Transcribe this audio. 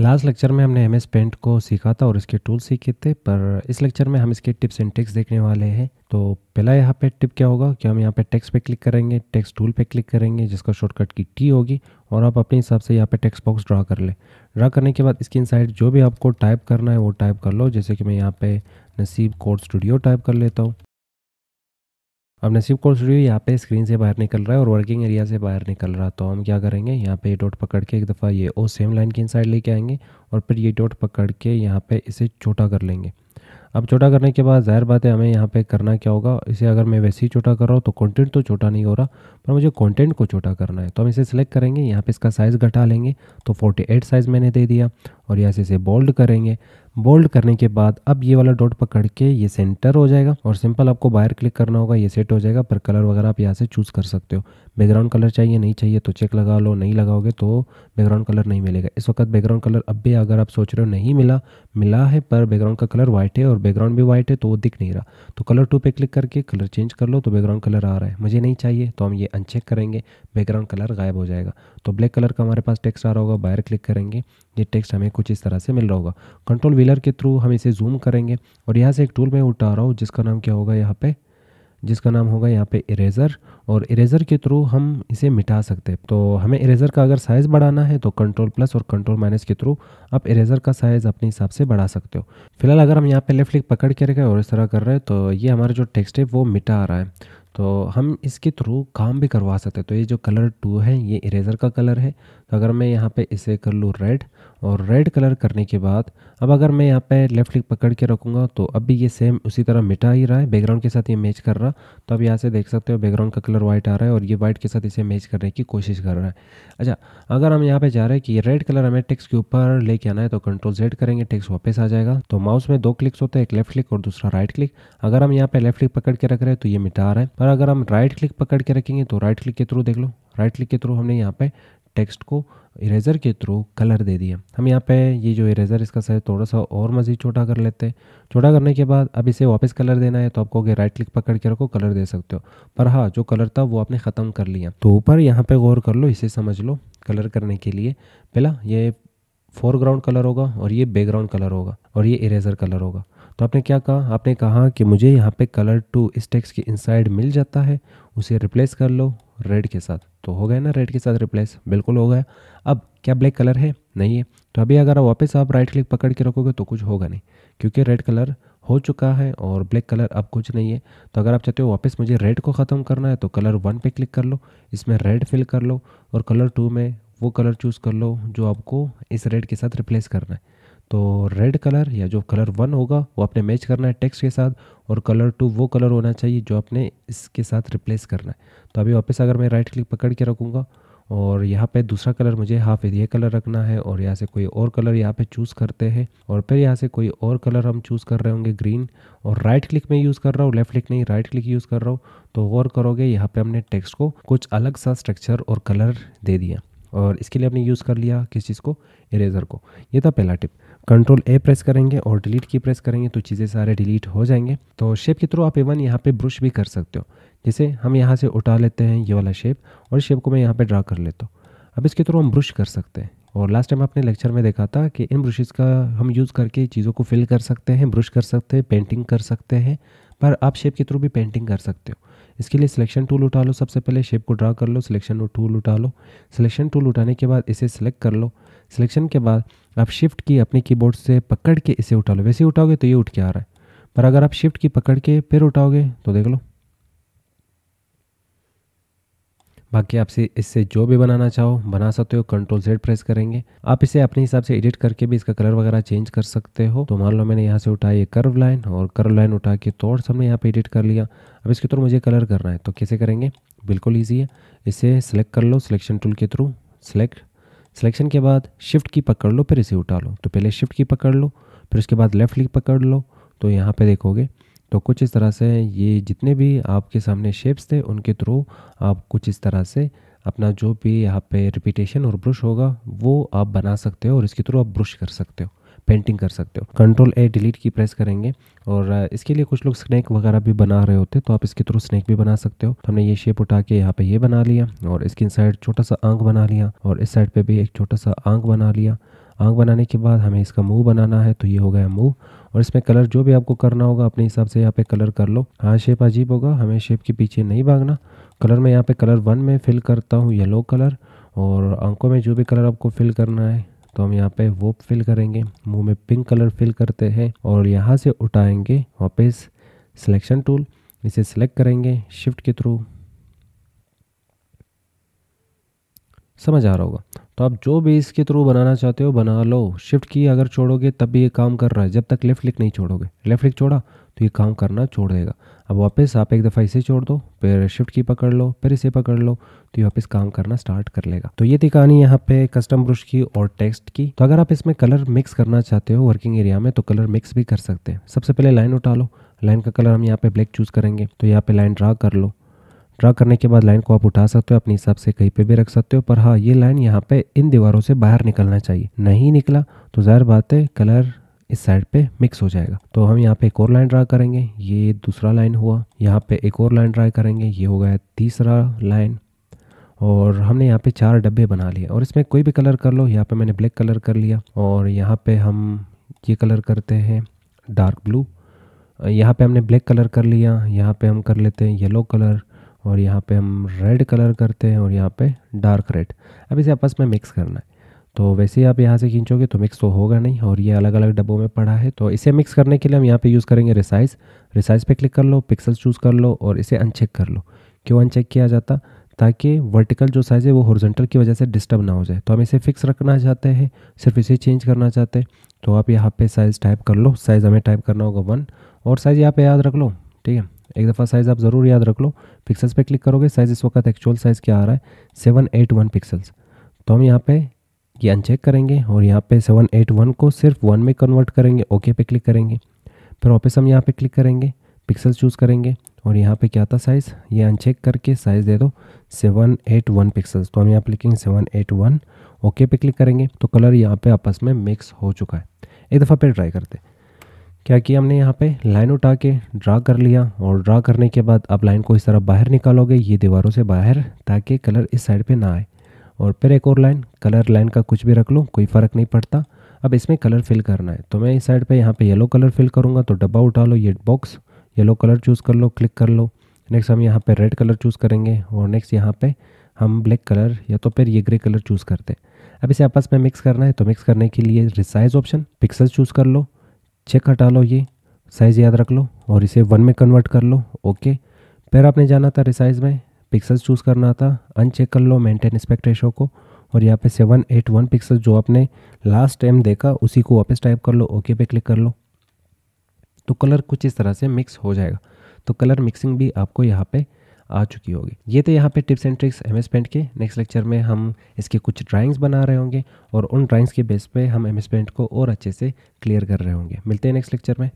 last lecture में हमने M S paint को सीखा था और इसके टूल सीखे थे पर इस लेक्चर में हम इसके टिप्स एंड टेक्स देखने वाले हैं तो पहला यहाँ पे टिप क्या होगा कि हम यहाँ पे टेक्स्ट पे क्लिक करेंगे टेक्स्ट टूल पे क्लिक करेंगे जिसका शॉर्टकट की टी होगी और आप अपने हिसाब से यहाँ पे टेक्स्ट बॉक्स ड्रा कर ले ड्रा करने के बाद इसके इनसाइड जो भी आपको टाइप करना है वो टाइप कर लो जैसे कि मैं यहाँ पे नसीब कोड स्टूडियो टाइप कर लेता हूँ अब नसीब कोर्स स्टूडियो यहाँ पे स्क्रीन से बाहर निकल रहा है और वर्किंग एरिया से बाहर निकल रहा है तो हम क्या करेंगे यहाँ पे डॉट पकड़ के एक दफ़ा ये ओ सेम लाइन के इनसाइड लेके आएंगे और फिर ये डॉट पकड़ के यहाँ पे इसे छोटा कर लेंगे अब छोटा करने के बाद ज़ाहिर बात है हमें यहाँ पे करना क्या होगा इसे अगर मैं वैसे ही छोटा कर रहा हूँ तो कंटेंट तो छोटा नहीं हो रहा पर मुझे कंटेंट को छोटा करना है तो हम इसे सिलेक्ट करेंगे यहाँ पे इसका साइज़ घटा लेंगे तो 48 साइज़ मैंने दे दिया और यहाँ से इसे बोल्ड करेंगे बोल्ड करने के बाद अब ये वाला डॉट पकड़ के ये सेंटर हो जाएगा और सिंपल आपको बाहर क्लिक करना होगा ये सेट हो जाएगा पर कलर वगैरह आप यहाँ से चूज़ कर सकते हो बैकग्राउंड कलर चाहिए नहीं चाहिए तो चेक लगा लो नहीं लगाओगे तो बैकग्राउंड कलर नहीं मिलेगा इस वक्त बैकग्राउंड कलर अब भी अगर आप सोच रहे हो नहीं मिला मिला है पर बैकग्राउंड का कलर व्हाइट है और बैकग्राउंड भी व्हाइट है तो वो दिख नहीं रहा तो कलर टू पर क्लिक करके कलर चेंज कर लो तो बैकग्राउंड कलर आ रहा है मुझे नहीं चाहिए तो हम ये अनचेक करेंगे बैकग्राउंड कलर गायब हो जाएगा तो ब्लैक कलर का हमारे पास टेक्स्ट आ रहा होगा बाहर क्लिक करेंगे ये टेक्स्ट हमें कुछ इस तरह से मिल रहा होगा कंट्रोल व्हीलर के थ्रू हम इसे जूम करेंगे और यहाँ से एक टूल मैं उठा रहा हूँ जिसका नाम क्या होगा यहाँ पर जिसका नाम होगा यहाँ पे इरेज़र और इरेज़र के थ्रू हम इसे मिटा सकते हैं तो हमें इरेज़र का अगर साइज़ बढ़ाना है तो कंट्रोल प्लस और कंट्रोल माइनस के थ्रू आप इरेज़र का साइज़ अपने हिसाब से बढ़ा सकते हो फिलहाल अगर हम यहाँ पे लेफ्ट क्लिक पकड़ के रखें और इस तरह कर रहे हैं तो ये हमारा जो टेक्स्ट है वो मिटा आ रहा है तो हम इसके थ्रू काम भी करवा सकते हैं तो ये जो कलर टू है ये इरेज़र का कलर है तो अगर मैं यहाँ पे इसे कर लूँ रेड और रेड कलर करने के बाद अब अगर मैं यहाँ पे लेफ्ट क्लिक पकड़ के रखूँगा तो अब भी ये सेम उसी तरह मिटा ही रहा है बैकग्राउंड के साथ ये मैच कर रहा तो अब यहाँ से देख सकते हो बैकग्राउंड का कलर वाइट आ रहा है और ये वाइट के साथ इसे मैच करने की कोशिश कर रहा है अच्छा अगर हम यहाँ पर जा रहे हैं कि ये रेड कलर हमें टेक्स के ऊपर लेके आना है तो कंट्रोल जेड करेंगे टेक्स वापस आ जाएगा तो माउस में दो क्लिक्स होते हैं एक लेफ्ट क्लिक और दूसरा राइट क्लिक अगर हम यहाँ पर लेफ्ट क्लिक पकड़ के रख रहे हैं तो ये मिटा रहा है पर अगर हम राइट क्लिक पकड़ के रखेंगे तो राइट क्लिक के थ्रू देख लो राइट क्लिक के थ्रू हमने यहाँ पे टेक्स्ट को इरेज़र के थ्रू कलर दे दिया हम यहाँ पे ये जो इरेज़र इसका साइज थोड़ा सा और मज़ीद छोटा कर लेते हैं छोटा करने के बाद अब इसे वापस कलर देना है तो आपको कहोगे राइट क्लिक पकड़ के रखो कलर दे सकते हो पर हाँ जो कलर था वो आपने ख़त्म कर लिया तो ऊपर यहाँ पर गौर कर लो इसे समझ लो कलर करने के लिए पहला ये फोरग्राउंड कलर होगा और ये बैकग्राउंड कलर होगा और ये इरेज़र कलर होगा तो आपने क्या कहा आपने कहा कि मुझे यहाँ पे कलर टू इस टेक्स्ट के इनसाइड मिल जाता है उसे रिप्लेस कर लो रेड के साथ तो हो गया ना रेड के साथ रिप्लेस बिल्कुल हो गया अब क्या ब्लैक कलर है नहीं है तो अभी अगर वापस आप राइट क्लिक पकड़ के रखोगे तो कुछ होगा नहीं क्योंकि रेड कलर हो चुका है और ब्लैक कलर अब कुछ नहीं है तो अगर आप चाहते हो वापस मुझे रेड को ख़त्म करना है तो कलर वन पे क्लिक कर लो इसमें रेड फिल कर लो और कलर टू में वो कलर चूज़ कर लो जो आपको इस रेड के साथ रिप्लेस करना है तो रेड कलर या जो कलर वन होगा वो आपने मैच करना है टेक्स्ट के साथ और कलर टू वो कलर होना चाहिए जो आपने इसके साथ रिप्लेस करना है तो अभी वापस अगर मैं राइट क्लिक पकड़ के रखूँगा और यहाँ पे दूसरा कलर मुझे हाफ ये कलर रखना है और यहाँ से कोई और कलर यहाँ पे चूज़ करते हैं और फिर यहाँ से कोई और कलर हम चूज़ कर रहे होंगे ग्रीन और राइट क्लिक में यूज़ कर रहा हूँ लेफ्ट क्लिक नहीं राइट क्लिक यूज़ कर रहा हूँ तो और करोगे यहाँ पे हमने टेक्स्ट को कुछ अलग सा स्ट्रक्चर और कलर दे दिया और इसके लिए आपने यूज़ कर लिया किस चीज़ को इरेजर को ये था पहला टिप कंट्रोल ए प्रेस करेंगे और डिलीट की प्रेस करेंगे तो चीज़ें सारे डिलीट हो जाएंगे तो शेप के थ्रू आप इवन यहाँ पे ब्रश भी कर सकते हो जैसे हम यहाँ से उठा लेते हैं ये वाला शेप और शेप को मैं यहाँ पे ड्रा कर लेता हूँ अब इसके थ्रू हम ब्रश कर सकते हैं और लास्ट टाइम आपने लेक्चर में देखा था कि इन ब्रशेज़ का हम यूज़ करके चीज़ों को फिल कर सकते हैं ब्रश कर सकते हैं पेंटिंग कर सकते हैं पर आप शेप के थ्रू भी पेंटिंग कर सकते हो इसके लिए सिलेक्शन टूल उठा लो सबसे पहले शेप को ड्रा कर लो सिलेक्शन टूल उठा लो सिलेक्शन टूल उठाने के बाद इसे सिलेक्ट कर लो सिलेक्शन के बाद आप शिफ्ट की अपने कीबोर्ड से पकड़ के इसे उठा लो वैसे उठाओगे तो ये उठ के आ रहा है पर अगर आप शिफ्ट की पकड़ के फिर उठाओगे तो देख लो बाकी आपसे इससे जो भी बनाना चाहो बना सकते हो कंट्रोल सेट प्रेस करेंगे आप इसे अपने हिसाब से एडिट करके भी इसका कलर वगैरह चेंज कर सकते हो तो मान लो मैंने यहाँ से उठाई ये कर्व लाइन और कर्व लाइन उठा के थोड़ा तो हमने यहाँ पे एडिट कर लिया अब इसके थ्रू मुझे कलर करना है तो कैसे करेंगे बिल्कुल ईजी है इसे सेलेक्ट कर लो सिलेक्शन टूल के थ्रू सेलेक्ट सिलेक्शन के बाद शिफ्ट की पकड़ लो फिर इसे उठा लो तो पहले शिफ्ट की पकड़ लो फिर उसके बाद लेफ्ट लिख पकड़ लो तो यहाँ पर देखोगे तो कुछ इस तरह से ये जितने भी आपके सामने शेप्स थे उनके थ्रू आप कुछ इस तरह से अपना जो भी यहाँ पे रिपीटेशन और ब्रश होगा वो आप बना सकते हो और इसके थ्रू आप ब्रश कर सकते हो पेंटिंग कर सकते हो control A delete key press करेंगे और इसके लिए कुछ लोग स्नैक वगैरह भी बना रहे होते तो आप इसके थ्रू स्नैक भी बना सकते हो तो हमने ये शेप उठा के यहाँ पे ये बना लिया और इसकी साइड छोटा सा आंख बना लिया और इस साइड पे भी एक छोटा सा आंख बना लिया आँख बनाने के बाद हमें इसका मुंह बनाना है तो ये हो गया मुंह और इसमें कलर जो भी आपको करना होगा अपने हिसाब से यहाँ पे कलर कर लो हाँ शेप अजीब होगा हमें शेप के पीछे नहीं भागना कलर में यहाँ पे कलर वन में फिल करता हूँ येलो कलर और आंखों में जो भी कलर आपको फिल करना है तो हम यहाँ पे वो फिल करेंगे मुंह में पिंक कलर फिल करते हैं और यहाँ से उठाएंगे वापस सिलेक्शन टूल इसे सिलेक्ट करेंगे शिफ्ट के थ्रू समझ आ रहा होगा तो आप जो भी इसके थ्रू बनाना चाहते हो बना लो शिफ्ट की अगर छोड़ोगे तब भी ये काम कर रहा है जब तक लेफ्ट क्लिक नहीं छोड़ोगे लेफ्ट क्लिक छोड़ा तो ये काम करना छोड़ देगा अब वापस आप एक दफ़ा इसे छोड़ दो फिर शिफ्ट की पकड़ लो फिर इसे पकड़ लो तो ये वापस काम करना स्टार्ट कर लेगा तो ये थी कहानी यहाँ पे कस्टम ब्रश की और टेक्स्ट की तो अगर आप इसमें कलर मिक्स करना चाहते हो वर्किंग एरिया में तो कलर मिक्स भी कर सकते हैं सबसे पहले लाइन उठा लो लाइन का कलर हम यहाँ पे ब्लैक चूज़ करेंगे तो यहाँ पे लाइन ड्रा कर लो ड्रा करने के बाद लाइन को आप उठा सकते हो अपने हिसाब से कहीं पे भी रख सकते हो पर हाँ ये लाइन यहाँ पे इन दीवारों से बाहर निकलना चाहिए नहीं निकला तो ज़ाहिर बात है कलर इस साइड पे मिक्स हो जाएगा तो हम यहाँ पे एक और लाइन ड्रा करेंगे ये दूसरा लाइन हुआ यहाँ पे एक और लाइन ड्रा करेंगे ये हो गया तीसरा लाइन और हमने यहाँ पे चार डब्बे बना लिए और इसमें कोई भी कलर कर लो यहाँ पे मैंने ब्लैक कलर कर लिया और यहाँ पे हम ये कलर करते हैं डार्क ब्लू यहाँ पे हमने ब्लैक कलर कर लिया यहाँ पे हम कर लेते हैं येलो कलर और यहाँ पे हम रेड कलर करते हैं और यहाँ पे डार्क रेड अब इसे आपस में मिक्स करना है तो वैसे ही आप यहाँ से खींचोगे तो मिक्स तो होगा नहीं और ये अलग अलग डब्बों में पड़ा है तो इसे मिक्स करने के लिए हम यहाँ पे यूज़ करेंगे रिसाइज रिसाइज पे क्लिक कर लो पिक्सल चूज़ कर लो और इसे अनचेक कर लो क्यों अनचेक किया जाता ताकि वर्टिकल जो साइज़ है वो हॉर्जेंटल की वजह से डिस्टर्ब ना हो जाए तो हम इसे फिक्स रखना चाहते हैं सिर्फ इसे चेंज करना चाहते हैं तो आप यहाँ पे साइज़ टाइप कर लो साइज़ हमें टाइप करना होगा वन और साइज़ यहाँ पे याद रख लो ठीक है एक दफ़ा साइज़ आप ज़रूर याद रख लो पिक्सल्स पे क्लिक करोगे साइज़ इस वक्त एक्चुअल साइज़ क्या आ रहा है सेवन एट वन पिक्सल्स तो हम यहाँ पे ये अनचेक करेंगे और यहाँ पे सेवन एट वन को सिर्फ वन में कन्वर्ट करेंगे ओके पे क्लिक करेंगे फिर वापस हम यहाँ पे क्लिक करेंगे पिक्सल्स चूज़ करेंगे और यहाँ पे क्या था साइज़ ये अनचेक करके साइज़ दे दो सेवन एट वन पिक्सल्स तो हम यहाँ पर लिखेंगे सेवन एट वन ओके पे क्लिक करेंगे तो कलर यहाँ पर आपस में मिक्स हो चुका है एक दफ़ा फिर ट्राई करते हैं क्या किया हमने यहाँ पे लाइन उठा के ड्रा कर लिया और ड्रा करने के बाद आप लाइन को इस तरह बाहर निकालोगे ये दीवारों से बाहर ताकि कलर इस साइड पे ना आए और फिर एक और लाइन कलर लाइन का कुछ भी रख लो कोई फ़र्क नहीं पड़ता अब इसमें कलर फिल करना है तो मैं इस साइड पे यहाँ पे येलो कलर फिल करूँगा तो डब्बा उठा लो ये बॉक्स येलो कलर चूज़ कर लो क्लिक कर लो नेक्स्ट हम यहाँ पर रेड कलर चूज़ करेंगे और नेक्स्ट यहाँ पर हम ब्लैक कलर या तो फिर ये ग्रे कलर चूज़ करते अब इसे आपस में मिक्स करना है तो मिक्स करने के लिए रिसाइज ऑप्शन पिक्सल चूज़ कर लो चेक हटा लो ये साइज़ याद रख लो और इसे वन में कन्वर्ट कर लो ओके फिर आपने जाना था रिसाइज में पिक्सल्स चूज़ करना था अनचेक कर लो मेंटेन स्पेक्ट रेशो को और यहाँ पे सेवन एट वन पिक्सल जो आपने लास्ट टाइम देखा उसी को वापस टाइप कर लो ओके पे क्लिक कर लो तो कलर कुछ इस तरह से मिक्स हो जाएगा तो कलर मिक्सिंग भी आपको यहाँ पर आ चुकी होगी ये तो यहाँ पे tips and tricks M S paint के नेक्स्ट लेक्चर में हम इसके कुछ ड्राइंग्स बना रहे होंगे और उन ड्राइंग्स के बेस पे हम एम एस पेंट को और अच्छे से क्लियर कर रहे होंगे मिलते हैं नेक्स्ट लेक्चर में